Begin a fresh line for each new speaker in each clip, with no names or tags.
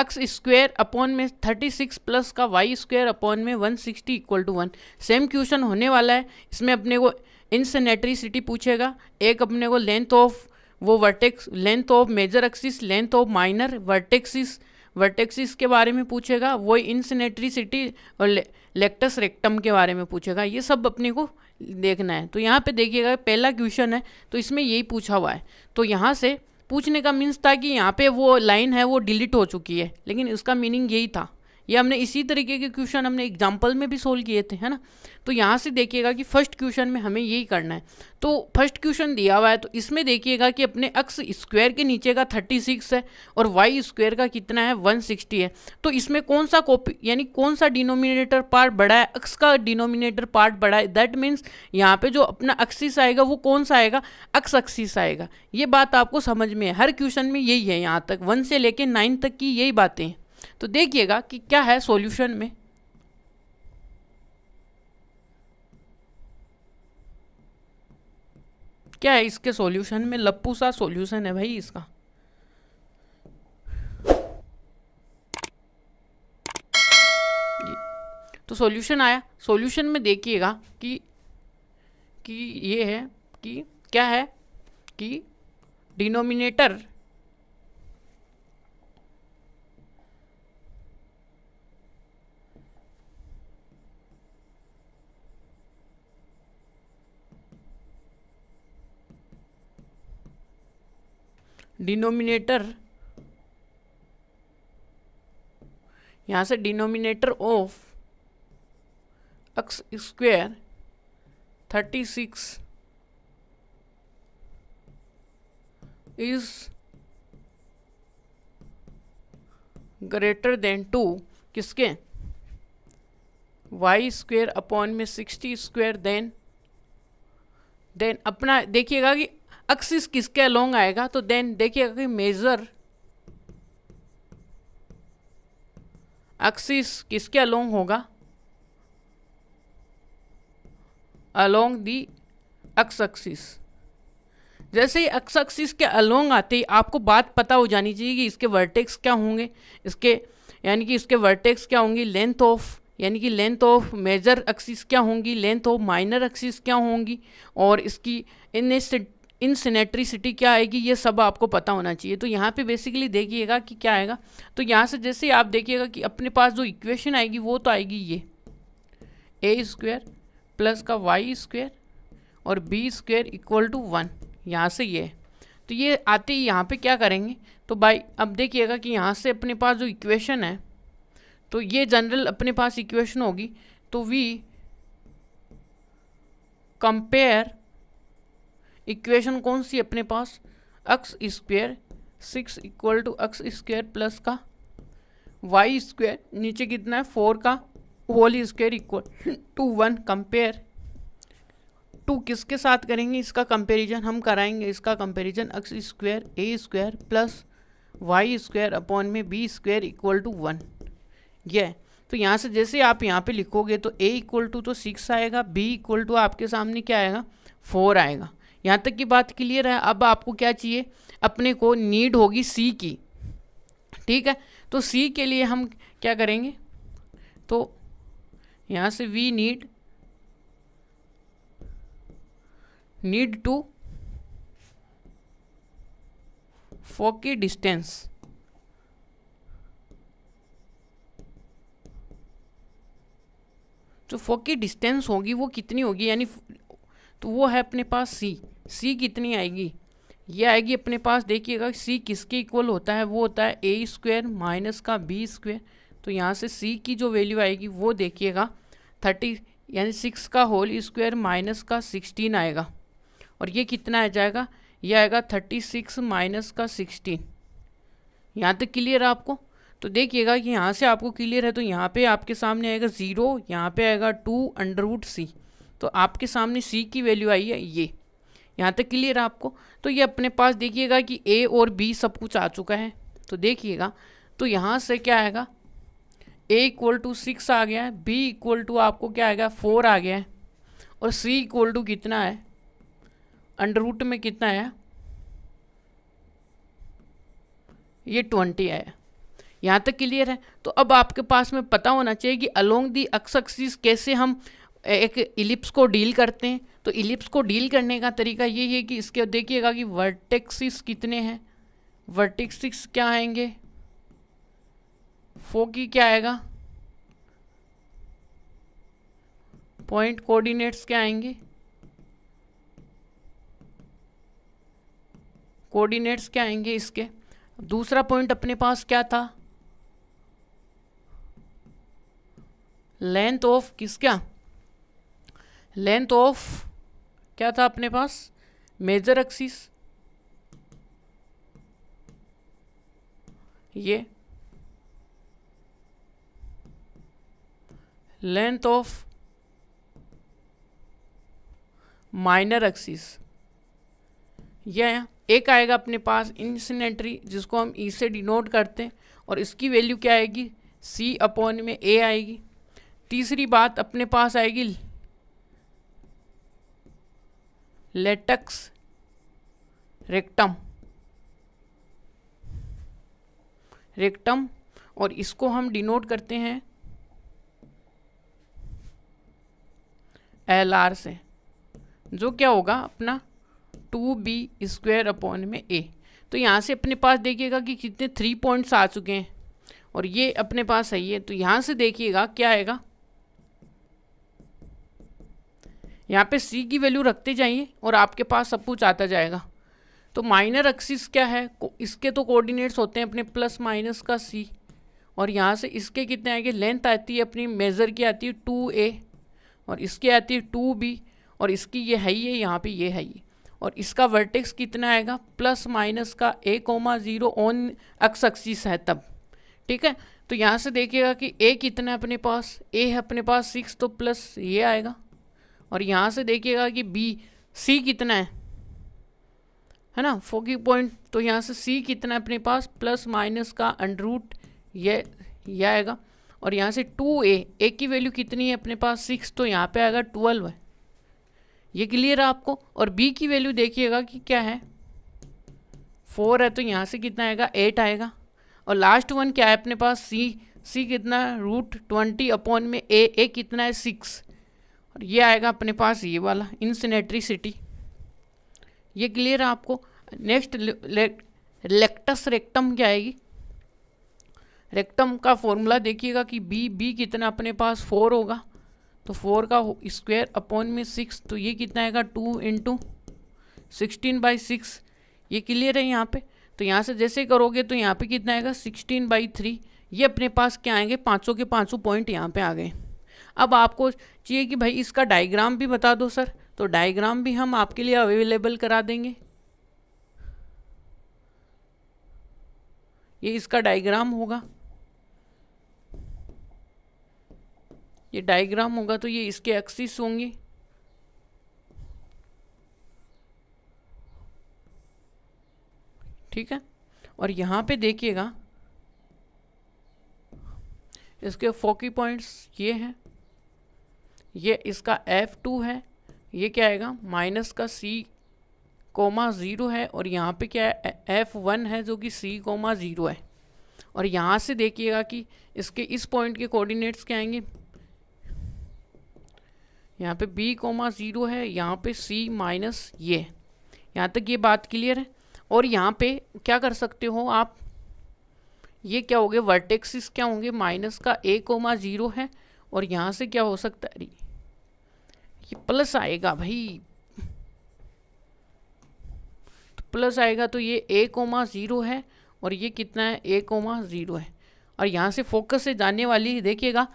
x square upon में thirty six plus का y square upon में one sixty equal to one same question होने वाला है इसमें अपने को इनसेनेट्रीसिटी पूछेगा एक अपने को लेंथ ऑफ वो vertex length of major axis length of minor vertexes vertexes के बारे में पूछेगा वो इनसेनेट्रीसिटी और लेक्टस रेक्टम के बारे में पूछेगा ये सब अपने को देखना है तो यहाँ पे देखिएगा पहला क्वेश्चन है तो इसमें यही पूछा हुआ है तो यहाँ से पूछने का मीन्स था कि यहाँ पे वो लाइन है वो डिलीट हो चुकी है लेकिन उसका मीनिंग यही था ये हमने इसी तरीके के क्वेश्चन हमने एग्जाम्पल में भी सोल्व किए थे है ना तो यहाँ से देखिएगा कि फर्स्ट क्वेश्चन में हमें यही करना है तो फर्स्ट क्वेश्चन दिया हुआ है तो इसमें देखिएगा कि अपने अक्स स्क्वायर के नीचे का थर्टी सिक्स है और वाई स्क्वायर का कितना है वन सिक्सटी है तो इसमें कौन सा कॉपी यानी कौन सा डिनोमिनेटर पार्ट बड़ा है अक्स का डिनोमिनेटर पार्ट बड़ा है दैट मीन्स यहाँ पर जो अपना अक्सिस आएगा वो कौन सा आएगा अक्स अक्सिस आएगा ये बात आपको समझ में है हर क्वेश्चन में यही है यहाँ तक वन से लेकर नाइन्थ तक की यही बातें हैं तो देखिएगा कि क्या है सॉल्यूशन में क्या है इसके सॉल्यूशन में लप्पू सा सोल्यूशन है भाई इसका तो सॉल्यूशन आया सॉल्यूशन में देखिएगा कि कि ये है कि क्या है कि डिनोमिनेटर डिनोमिनेटर यहां से denominator of x square thirty six is greater than two किसके वाई स्क्वेयर अपॉन में सिक्सटी स्क्वेयर देन देन अपना देखिएगा कि एक्सिस किसके अलोंग आएगा तो देन देखिएगा कि मेजर एक्सिस किसके अलोंग होगा अलोंग दी एक्स एक्सिस जैसे ही एक्स एक्सिस के अलोंग आते ही आपको बात पता हो जानी चाहिए कि इसके वर्टेक्स क्या होंगे इसके यानी कि इसके वर्टेक्स क्या होंगी लेंथ ऑफ यानी कि लेंथ ऑफ मेजर एक्सिस क्या होंगी लेंथ ऑफ माइनर एक्सिस क्या होंगी और इसकी इन इन इनसेनेट्रीसिटी क्या आएगी ये सब आपको पता होना चाहिए तो यहाँ पे बेसिकली देखिएगा कि क्या आएगा तो यहाँ से जैसे आप देखिएगा कि अपने पास जो इक्वेशन आएगी वो तो आएगी ये ए स्क्वेयर प्लस का वाई स्क्वेयर और b square equal to one यहाँ से ये तो ये आते ही यहाँ पर क्या करेंगे तो भाई अब देखिएगा कि यहाँ से अपने पास जो इक्वेशन है तो ये जनरल अपने पास इक्वेशन होगी तो वी कंपेयर इक्वेशन कौन सी अपने पास x square six equal to x square plus का वाई स्क्वेयर नीचे कितना है फोर का whole square equal to one compare to किसके साथ करेंगे इसका कंपैरिजन हम कराएंगे इसका comparison x square a square plus y square upon में b square equal to one ये तो यहाँ से जैसे आप यहाँ पे लिखोगे तो ए इक्वल टू तो सिक्स आएगा बी इक्वल टू आपके सामने क्या आएगा फोर आएगा यहाँ तक की बात क्लियर है अब आपको क्या चाहिए अपने को नीड होगी सी की ठीक है तो सी के लिए हम क्या करेंगे तो यहाँ से we need need to foci distance जो फोकी डिस्टेंस होगी वो कितनी होगी यानी तो वो है अपने पास सी सी कितनी आएगी ये आएगी अपने पास देखिएगा सी किसके इक्वल होता है वो होता है ए स्क्वायर माइनस का बी स्क्वेयर तो यहाँ से सी की जो वैल्यू आएगी वो देखिएगा थर्टी यानी सिक्स का होल स्क्वायर माइनस का सिक्सटीन आएगा और ये कितना आ जाएगा ये आएगा थर्टी सिक्स माइनस का सिक्सटीन यहाँ तक क्लियर है आपको तो देखिएगा कि यहाँ से आपको क्लियर है तो यहाँ पे आपके सामने आएगा ज़ीरो यहाँ पे आएगा टू अंडरवुड सी तो आपके सामने सी की वैल्यू आई है ये यहाँ तक क्लियर है आपको तो ये अपने पास देखिएगा कि ए और बी सब कुछ आ चुका है तो देखिएगा तो यहाँ से क्या आएगा ए इक्वल टू सिक्स आ गया है बी इक्वल टू आपको क्या आएगा फोर आ गया है और सी इक्वल टू कितना है अंडर रूट में कितना है ये ट्वेंटी आया यहाँ तक क्लियर है तो अब आपके पास में पता होना चाहिए कि अलोंग दी अक्स कैसे हम एक इलिप्स को डील करते हैं तो इलिप्स को डील करने का तरीका ये है कि इसके देखिएगा कि वर्टेक्सिस कितने हैं वर्टेक्सिस क्या आएंगे फोकी क्या आएगा पॉइंट कोऑर्डिनेट्स क्या आएंगे कोऑर्डिनेट्स क्या आएंगे इसके दूसरा पॉइंट अपने पास क्या था लेंथ ऑफ किसका लेंथ ऑफ क्या था अपने पास मेजर एक्सिस ये लेंथ ऑफ माइनर एक्सिस यह एक आएगा अपने पास इंसिनेटरी जिसको हम ई e से डिनोट करते हैं और इसकी वैल्यू क्या आएगी सी अपॉन में ए आएगी तीसरी बात अपने पास आएगी लेटक्स रेक्टम रेक्टम और इसको हम डिनोट करते हैं एल आर से जो क्या होगा अपना टू बी स्क्वायर अपॉन में ए तो यहाँ से अपने पास देखिएगा कि कितने थ्री पॉइंट्स आ चुके हैं और ये अपने पास है ये तो यहाँ से देखिएगा क्या आएगा यहाँ पे सी की वैल्यू रखते जाइए और आपके पास सब कुछ आता जाएगा तो माइनर एक्सिस क्या है इसके तो कोऑर्डिनेट्स होते हैं अपने प्लस माइनस का सी और यहाँ से इसके कितने आएंगे लेंथ आती है अपनी मेज़र की आती है टू ए और इसकी आती है टू बी और इसकी ये है ही यहाँ पे ये है ये और इसका वर्टेक्स कितना आएगा प्लस माइनस का a comma zero on x axis है तब ठीक है तो यहाँ से देखिएगा कि ए कितना है अपने पास ए है अपने पास सिक्स तो प्लस ये आएगा और यहाँ से देखिएगा कि बी सी कितना है है ना फोकी पॉइंट तो यहाँ से सी कितना है अपने पास प्लस माइनस का अंडरूट ये यह आएगा और यहाँ से टू ए ए की वैल्यू कितनी है अपने पास सिक्स तो यहाँ पे आएगा ट्वेल्व है ये क्लियर है आपको और बी की वैल्यू देखिएगा कि क्या है फोर है तो यहाँ से कितना आएगा एट आएगा और लास्ट वन क्या है अपने पास सी सी कितना है रूट ट्वेंटी अपॉन में ए ए कितना है सिक्स और ये आएगा अपने पास ये वाला इंसनेटरी सिटी ये क्लियर है आपको नेक्स्ट लेक्टस रेक्टम क्या आएगी रेक्टम का फॉर्मूला देखिएगा कि बी बी कितना अपने पास फोर होगा तो फोर का स्क्वायर अपॉन में सिक्स तो ये कितना आएगा two into sixteen by six ये क्लियर है यहाँ पे तो यहाँ से जैसे करोगे तो यहाँ पे कितना आएगा सिक्सटीन बाई थ्री ये अपने पास क्या आएंगे पाँचों के पाँचों पॉइंट यहाँ पे आ गए अब आपको चाहिए कि भाई इसका डायग्राम भी बता दो सर तो डायग्राम भी हम आपके लिए अवेलेबल करा देंगे ये इसका डायग्राम होगा ये डायग्राम होगा तो ये इसके एक्सिस होंगे ठीक है और यहाँ पे देखिएगा इसके फोकी पॉइंट्स ये हैं ये इसका एफ़ टू है ये क्या आएगा माइनस का सी कोमा ज़ीरो है और यहाँ पे क्या है एफ़ वन है जो कि सी कोमा ज़ीरो है और यहाँ से देखिएगा कि इसके इस पॉइंट के कोऑर्डिनेट्स क्या आएंगे यहाँ पे बी कोमा ज़ीरो है यहाँ पे सी माइनस ये यहाँ तक ये बात क्लियर है और यहाँ पे क्या कर सकते हो आप ये क्या हो वर्टेक्सिस क्या होंगे माइनस का ए कोमा ज़ीरो है और यहाँ से क्या हो सकता है ये प्लस आएगा भाई तो प्लस आएगा तो ये ए कोमा ज़ीरो है और ये कितना है ए कोमा ज़ीरो है और यहाँ से फोकस से जाने वाली देखिएगा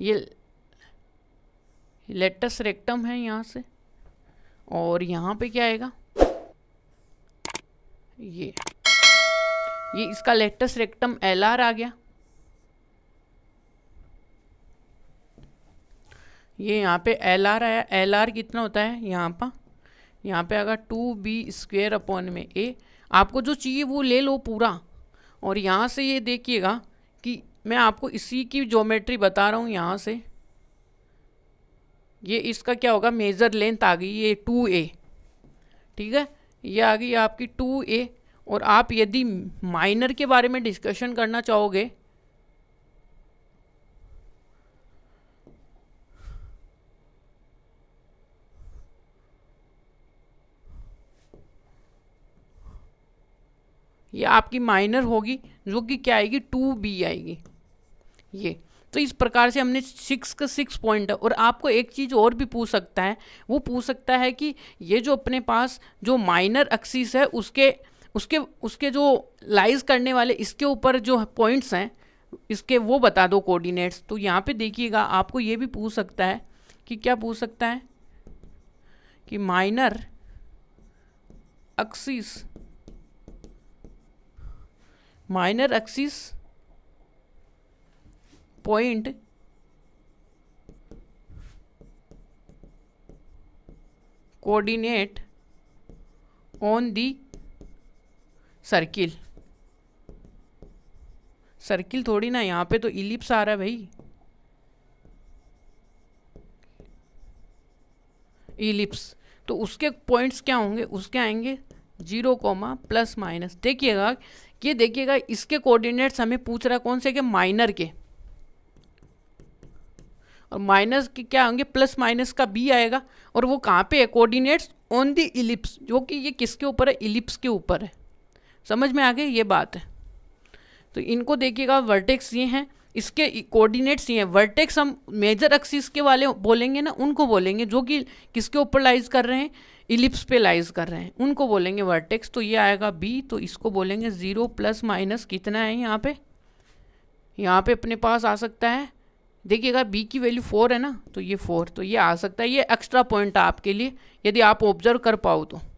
ये लेटस रेक्टम है यहाँ से और यहाँ पे क्या आएगा ये ये इसका लेटस रेक्टम एल आ गया ये यहाँ पे एल आर आया एल आर कितना होता है यहाँ पर यहाँ पे अगर टू बी स्क्वेयर अपॉन में ए आपको जो चाहिए वो ले लो पूरा और यहाँ से ये देखिएगा कि मैं आपको इसी की ज्योमेट्री बता रहा हूँ यहाँ से ये इसका क्या होगा मेजर लेंथ आ गई ये टू ए ठीक है ये आ गई आपकी टू ए और आप यदि माइनर के बारे में डिस्कशन करना चाहोगे ये आपकी माइनर होगी जो कि क्या आएगी टू बी आएगी ये तो इस प्रकार से हमने सिक्स का सिक्स पॉइंट है और आपको एक चीज़ और भी पूछ सकता है वो पूछ सकता है कि ये जो अपने पास जो माइनर एक्सिस है उसके उसके उसके जो लाइज करने वाले इसके ऊपर जो पॉइंट्स हैं इसके वो बता दो कोऑर्डिनेट्स तो यहाँ पे देखिएगा आपको ये भी पूछ सकता है कि क्या पूछ सकता है कि minor axis minor axis point coordinate on the circle circle थोड़ी ना यहाँ पे तो इलिप्स आ रहा है भाई इलिप्स तो उसके पॉइंट्स क्या होंगे उसके आएंगे जीरो कोमा प्लस माइनस देखिएगा ये देखिएगा इसके कोऑर्डिनेट्स हमें पूछ रहा है कौन से के माइनर के और माइनस के क्या होंगे प्लस माइनस का बी आएगा और वो कहाँ पे है कोऑर्डिनेट्स ऑन दी इलिप्स जो कि ये किसके ऊपर है इलिप्स के ऊपर है समझ में आ गई ये बात है तो इनको देखिएगा वर्टेक्स ये हैं इसके कोऑर्डिनेट्स ये हैं वर्टेक्स हम मेजर एक्सिस के वाले बोलेंगे ना उनको बोलेंगे जो कि किसके ऊपर लाइज कर रहे हैं इलिप्स पे लाइज कर रहे हैं उनको बोलेंगे वर्टेक्स तो ये आएगा बी तो इसको बोलेंगे ज़ीरो प्लस माइनस कितना है यहाँ पे यहाँ पे अपने पास आ सकता है देखिएगा बी की वैल्यू फोर है ना तो ये फोर तो ये आ सकता है ये एक्स्ट्रा पॉइंट है आपके लिए यदि आप ऑब्जर्व कर पाओ तो